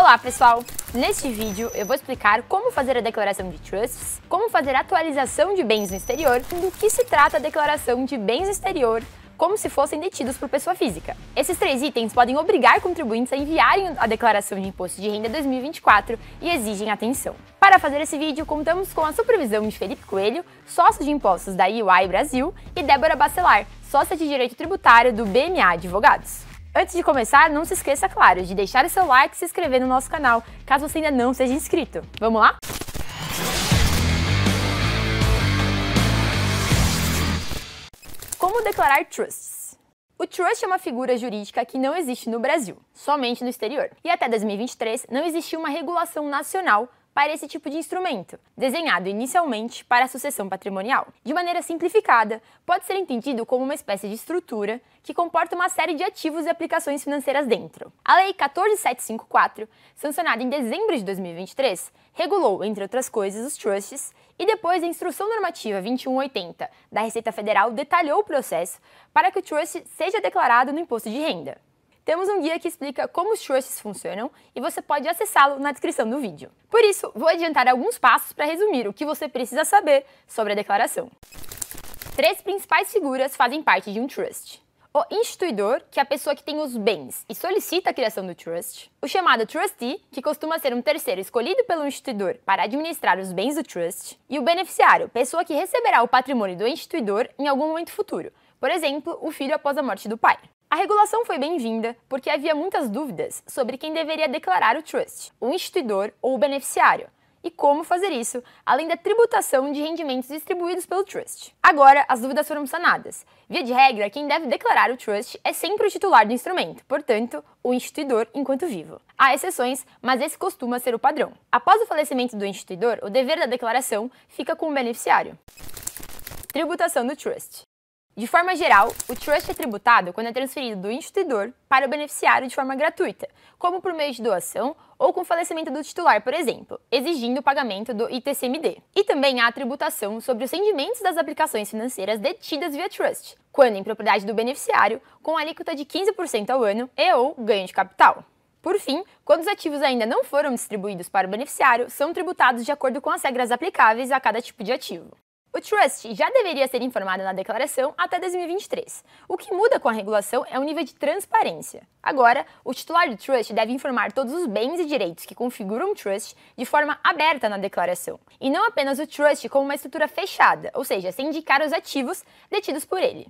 Olá pessoal, neste vídeo eu vou explicar como fazer a declaração de trusts, como fazer a atualização de bens no exterior e do que se trata a declaração de bens no exterior como se fossem detidos por pessoa física. Esses três itens podem obrigar contribuintes a enviarem a declaração de imposto de renda 2024 e exigem atenção. Para fazer esse vídeo, contamos com a supervisão de Felipe Coelho, sócio de impostos da EY Brasil, e Débora Bacelar, sócia de direito tributário do BMA Advogados. Antes de começar, não se esqueça, claro, de deixar o seu like e se inscrever no nosso canal, caso você ainda não seja inscrito. Vamos lá? Como declarar trusts? O trust é uma figura jurídica que não existe no Brasil, somente no exterior. E até 2023 não existia uma regulação nacional para esse tipo de instrumento, desenhado inicialmente para a sucessão patrimonial. De maneira simplificada, pode ser entendido como uma espécie de estrutura que comporta uma série de ativos e aplicações financeiras dentro. A Lei 14754, sancionada em dezembro de 2023, regulou, entre outras coisas, os trusts e depois a Instrução Normativa 2180 da Receita Federal detalhou o processo para que o trust seja declarado no imposto de renda temos um guia que explica como os trusts funcionam e você pode acessá-lo na descrição do vídeo. Por isso, vou adiantar alguns passos para resumir o que você precisa saber sobre a declaração. Três principais figuras fazem parte de um trust. O instituidor, que é a pessoa que tem os bens e solicita a criação do trust. O chamado trustee, que costuma ser um terceiro escolhido pelo instituidor para administrar os bens do trust. E o beneficiário, pessoa que receberá o patrimônio do instituidor em algum momento futuro, por exemplo, o filho após a morte do pai. A regulação foi bem-vinda porque havia muitas dúvidas sobre quem deveria declarar o trust, o instituidor ou o beneficiário, e como fazer isso, além da tributação de rendimentos distribuídos pelo trust. Agora, as dúvidas foram sanadas. Via de regra, quem deve declarar o trust é sempre o titular do instrumento, portanto, o instituidor enquanto vivo. Há exceções, mas esse costuma ser o padrão. Após o falecimento do instituidor, o dever da declaração fica com o beneficiário. Tributação do trust. De forma geral, o trust é tributado quando é transferido do instituidor para o beneficiário de forma gratuita, como por meio de doação ou com falecimento do titular, por exemplo, exigindo o pagamento do ITCMD. E também há a tributação sobre os rendimentos das aplicações financeiras detidas via trust, quando em propriedade do beneficiário, com alíquota de 15% ao ano e ou ganho de capital. Por fim, quando os ativos ainda não foram distribuídos para o beneficiário, são tributados de acordo com as regras aplicáveis a cada tipo de ativo. O Trust já deveria ser informado na declaração até 2023. O que muda com a regulação é o nível de transparência. Agora, o titular do Trust deve informar todos os bens e direitos que configuram o Trust de forma aberta na declaração, e não apenas o Trust como uma estrutura fechada, ou seja, sem indicar os ativos detidos por ele.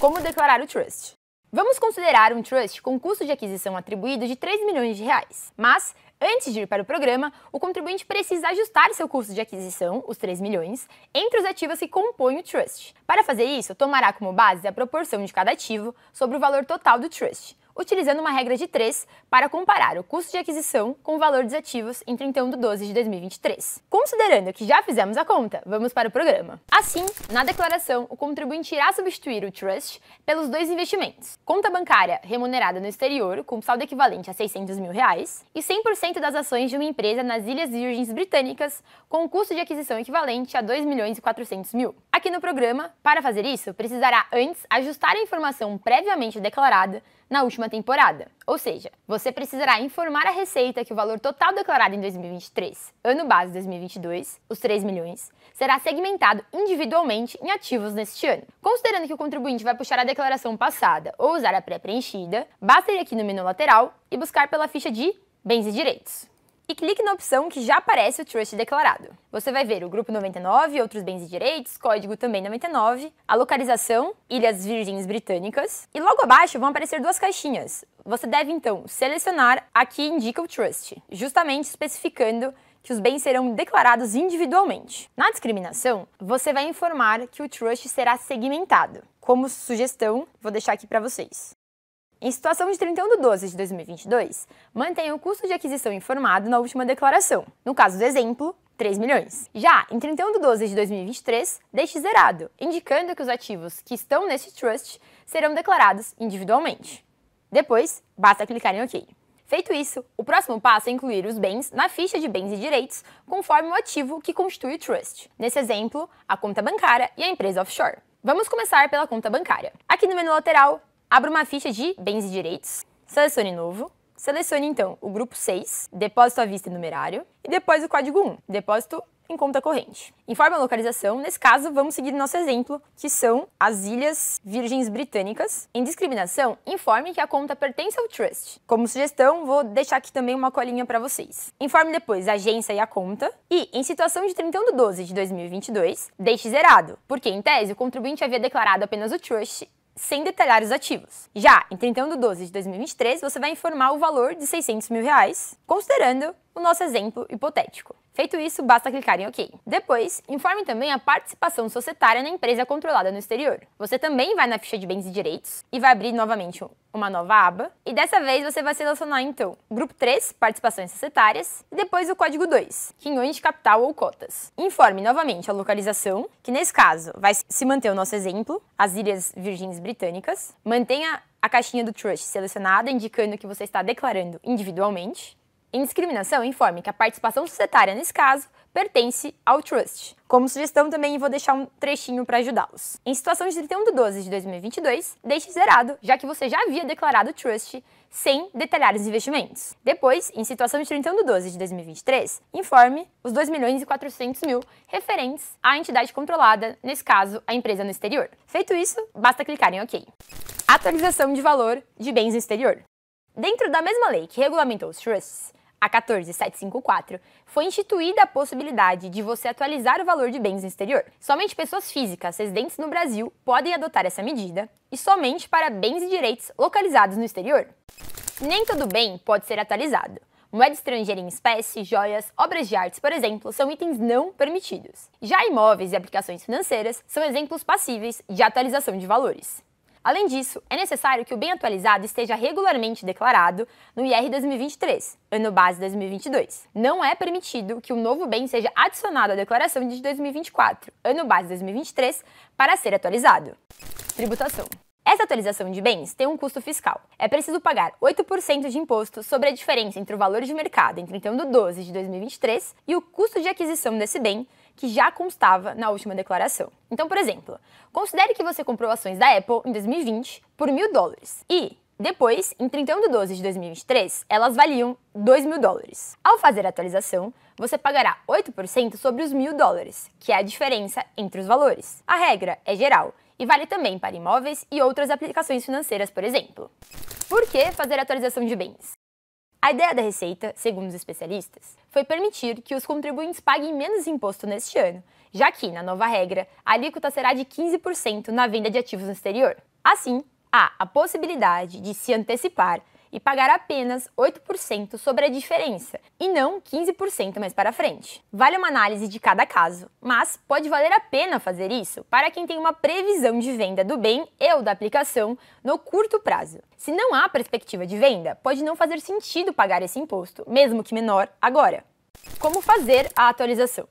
Como declarar o Trust? Vamos considerar um trust com custo de aquisição atribuído de 3 milhões de reais, mas Antes de ir para o programa, o contribuinte precisa ajustar seu custo de aquisição, os 3 milhões, entre os ativos que compõem o trust. Para fazer isso, tomará como base a proporção de cada ativo sobre o valor total do trust, utilizando uma regra de 3 para comparar o custo de aquisição com o valor dos ativos em 31 de 12 de 2023. Considerando que já fizemos a conta, vamos para o programa. Assim, na declaração, o contribuinte irá substituir o trust pelos dois investimentos: conta bancária remunerada no exterior, com saldo equivalente a 600 mil reais, e 100% das ações de uma empresa nas Ilhas Virgens Britânicas, com um custo de aquisição equivalente a 2 milhões e 400 mil. Aqui no programa, para fazer isso, precisará antes ajustar a informação previamente declarada na última temporada. Ou seja, você precisará informar a Receita que o valor total declarado em 2023, ano base 2022, os 3 milhões, será segmentado individualmente em ativos neste ano. Considerando que o contribuinte vai puxar a declaração passada ou usar a pré-preenchida, basta ir aqui no menu lateral e buscar pela ficha de bens e direitos e clique na opção que já aparece o trust declarado. Você vai ver o grupo 99, outros bens e direitos, código também 99, a localização, Ilhas Virgens Britânicas, e logo abaixo vão aparecer duas caixinhas. Você deve então selecionar a que indica o trust, justamente especificando que os bens serão declarados individualmente. Na discriminação, você vai informar que o trust será segmentado. Como sugestão, vou deixar aqui para vocês. Em situação de 31 de 12 de 2022, mantenha o custo de aquisição informado na última declaração, no caso do exemplo, 3 milhões. Já em 31 de 12 de 2023, deixe zerado, indicando que os ativos que estão neste trust serão declarados individualmente. Depois, basta clicar em OK. Feito isso, o próximo passo é incluir os bens na ficha de bens e direitos, conforme o ativo que constitui o trust. Nesse exemplo, a conta bancária e a empresa offshore. Vamos começar pela conta bancária. Aqui no menu lateral, Abra uma ficha de bens e direitos, selecione novo, selecione então o grupo 6, depósito à vista e numerário, e depois o código 1, depósito em conta corrente. Informa a localização, nesse caso vamos seguir nosso exemplo, que são as Ilhas Virgens Britânicas. Em discriminação, informe que a conta pertence ao Trust. Como sugestão, vou deixar aqui também uma colinha para vocês. Informe depois a agência e a conta. E, em situação de 31 de 12 de 2022, deixe zerado, porque, em tese, o contribuinte havia declarado apenas o Trust sem detalhar os ativos. Já em 31 de 12 de 2023, você vai informar o valor de 600 mil reais, considerando o nosso exemplo hipotético. Feito isso, basta clicar em OK. Depois, informe também a participação societária na empresa controlada no exterior. Você também vai na ficha de bens e direitos e vai abrir novamente uma nova aba. E dessa vez você vai selecionar então grupo 3, participações societárias, e depois o código 2, quinhões de capital ou cotas. Informe novamente a localização, que nesse caso vai se manter o nosso exemplo, as Ilhas Virgens Britânicas. Mantenha a caixinha do Trust selecionada, indicando que você está declarando individualmente. Em discriminação, informe que a participação societária nesse caso pertence ao trust. Como sugestão, também vou deixar um trechinho para ajudá-los. Em situação de 31 de 12 de 2022, deixe zerado, já que você já havia declarado trust sem detalhar os investimentos. Depois, em situação de 31 de 12 de 2023, informe os 2 milhões e 400 mil referentes à entidade controlada, nesse caso, a empresa no exterior. Feito isso, basta clicar em OK. Atualização de valor de bens no exterior. Dentro da mesma lei que regulamentou os trusts, a 14754 foi instituída a possibilidade de você atualizar o valor de bens no exterior. Somente pessoas físicas residentes no Brasil podem adotar essa medida e somente para bens e direitos localizados no exterior. Nem todo bem pode ser atualizado. Moeda estrangeira em espécie, joias, obras de arte, por exemplo, são itens não permitidos. Já imóveis e aplicações financeiras são exemplos passíveis de atualização de valores. Além disso, é necessário que o bem atualizado esteja regularmente declarado no IR 2023, ano base 2022. Não é permitido que o um novo bem seja adicionado à declaração de 2024, ano base 2023, para ser atualizado. Tributação. Essa atualização de bens tem um custo fiscal. É preciso pagar 8% de imposto sobre a diferença entre o valor de mercado em 31 então de 12 de 2023 e o custo de aquisição desse bem que já constava na última declaração. Então, por exemplo, considere que você comprou ações da Apple em 2020 por mil dólares e, depois, em 31 de 12 de 2023, elas valiam 2 mil dólares. Ao fazer a atualização, você pagará 8% sobre os mil dólares, que é a diferença entre os valores. A regra é geral e vale também para imóveis e outras aplicações financeiras, por exemplo. Por que fazer atualização de bens? A ideia da Receita, segundo os especialistas, foi permitir que os contribuintes paguem menos imposto neste ano, já que, na nova regra, a alíquota será de 15% na venda de ativos no exterior. Assim, há a possibilidade de se antecipar e pagar apenas 8% sobre a diferença, e não 15% mais para frente. Vale uma análise de cada caso, mas pode valer a pena fazer isso para quem tem uma previsão de venda do bem e ou da aplicação no curto prazo. Se não há perspectiva de venda, pode não fazer sentido pagar esse imposto, mesmo que menor, agora. Como fazer a atualização?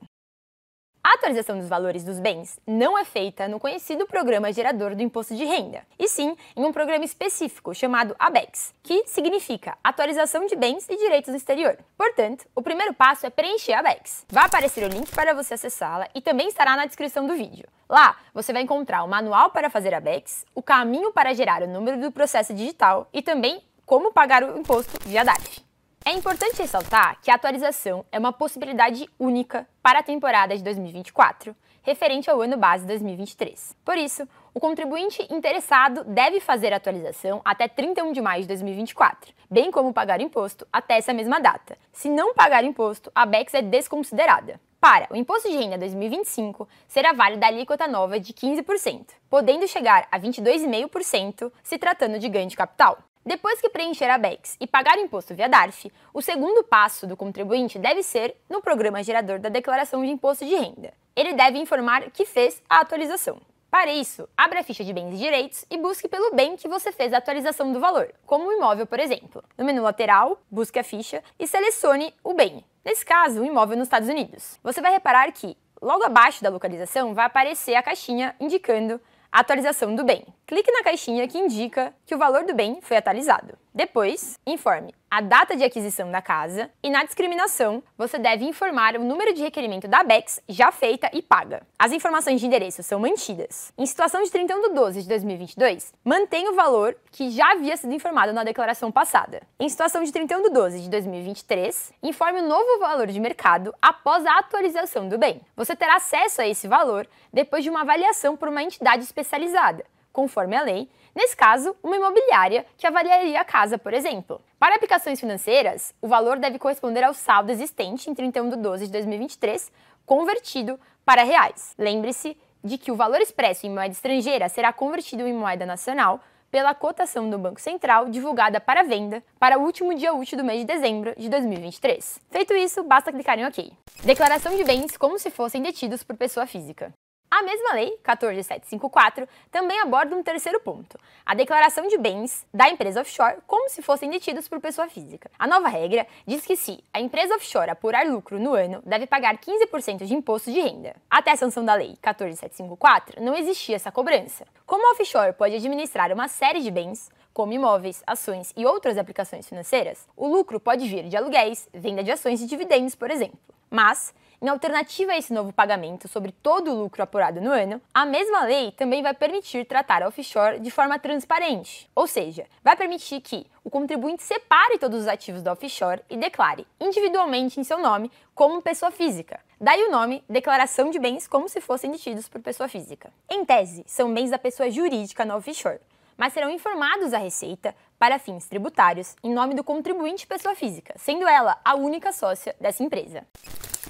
A atualização dos valores dos bens não é feita no conhecido programa gerador do imposto de renda, e sim em um programa específico chamado ABEX, que significa Atualização de Bens e Direitos no Exterior. Portanto, o primeiro passo é preencher a ABEX. Vai aparecer o link para você acessá-la e também estará na descrição do vídeo. Lá, você vai encontrar o manual para fazer a ABEX, o caminho para gerar o número do processo digital e também como pagar o imposto via DARF. É importante ressaltar que a atualização é uma possibilidade única para a temporada de 2024, referente ao ano base 2023. Por isso, o contribuinte interessado deve fazer a atualização até 31 de maio de 2024, bem como pagar imposto até essa mesma data. Se não pagar imposto, a BEX é desconsiderada. Para o Imposto de Renda 2025, será válida a alíquota nova de 15%, podendo chegar a 22,5% se tratando de ganho de capital. Depois que preencher a BEX e pagar o imposto via DARF, o segundo passo do contribuinte deve ser no programa gerador da declaração de imposto de renda. Ele deve informar que fez a atualização. Para isso, abra a ficha de bens e direitos e busque pelo bem que você fez a atualização do valor, como o um imóvel, por exemplo. No menu lateral, busque a ficha e selecione o bem. Nesse caso, o um imóvel nos Estados Unidos. Você vai reparar que, logo abaixo da localização, vai aparecer a caixinha indicando Atualização do bem. Clique na caixinha que indica que o valor do bem foi atualizado. Depois, informe a data de aquisição da casa e na discriminação você deve informar o número de requerimento da BEX já feita e paga. As informações de endereço são mantidas. Em situação de 31 de 12 de 2022, mantenha o valor que já havia sido informado na declaração passada. Em situação de 31 de 12 de 2023, informe o novo valor de mercado após a atualização do bem. Você terá acesso a esse valor depois de uma avaliação por uma entidade especializada conforme a lei, nesse caso, uma imobiliária que avaliaria a casa, por exemplo. Para aplicações financeiras, o valor deve corresponder ao saldo existente em 31 de 12 de 2023, convertido para reais. Lembre-se de que o valor expresso em moeda estrangeira será convertido em moeda nacional pela cotação do Banco Central divulgada para venda para o último dia útil do mês de dezembro de 2023. Feito isso, basta clicar em OK. Declaração de bens como se fossem detidos por pessoa física. A mesma lei, 14754, também aborda um terceiro ponto, a declaração de bens da empresa offshore como se fossem detidos por pessoa física. A nova regra diz que se a empresa offshore apurar lucro no ano, deve pagar 15% de imposto de renda. Até a sanção da lei 14754, não existia essa cobrança. Como a offshore pode administrar uma série de bens, como imóveis, ações e outras aplicações financeiras, o lucro pode vir de aluguéis, venda de ações e dividendos, por exemplo. Mas, em alternativa a esse novo pagamento sobre todo o lucro apurado no ano, a mesma lei também vai permitir tratar offshore de forma transparente, ou seja, vai permitir que o contribuinte separe todos os ativos da offshore e declare individualmente em seu nome como pessoa física. Daí o nome declaração de bens como se fossem detidos por pessoa física. Em tese, são bens da pessoa jurídica na offshore mas serão informados à Receita para fins tributários em nome do contribuinte pessoa física, sendo ela a única sócia dessa empresa.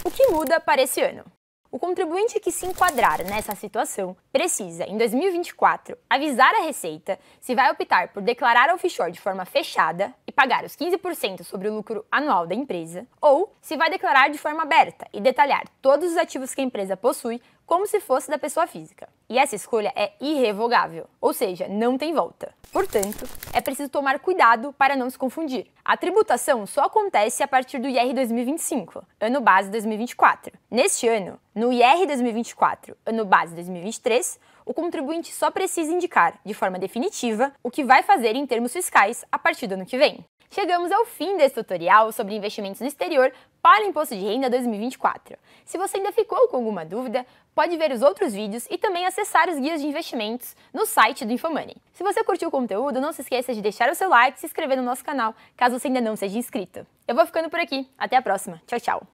O que muda para esse ano? O contribuinte é que se enquadrar nessa situação precisa, em 2024, avisar a Receita se vai optar por declarar offshore de forma fechada e pagar os 15% sobre o lucro anual da empresa, ou se vai declarar de forma aberta e detalhar todos os ativos que a empresa possui como se fosse da pessoa física. E essa escolha é irrevogável, ou seja, não tem volta. Portanto, é preciso tomar cuidado para não se confundir. A tributação só acontece a partir do IR 2025, ano base 2024. Neste ano, no IR 2024, ano base 2023, o contribuinte só precisa indicar, de forma definitiva, o que vai fazer em termos fiscais a partir do ano que vem. Chegamos ao fim desse tutorial sobre investimentos no exterior para o Imposto de Renda 2024. Se você ainda ficou com alguma dúvida, pode ver os outros vídeos e também acessar os guias de investimentos no site do Infomoney. Se você curtiu o conteúdo, não se esqueça de deixar o seu like e se inscrever no nosso canal, caso você ainda não seja inscrito. Eu vou ficando por aqui, até a próxima. Tchau, tchau!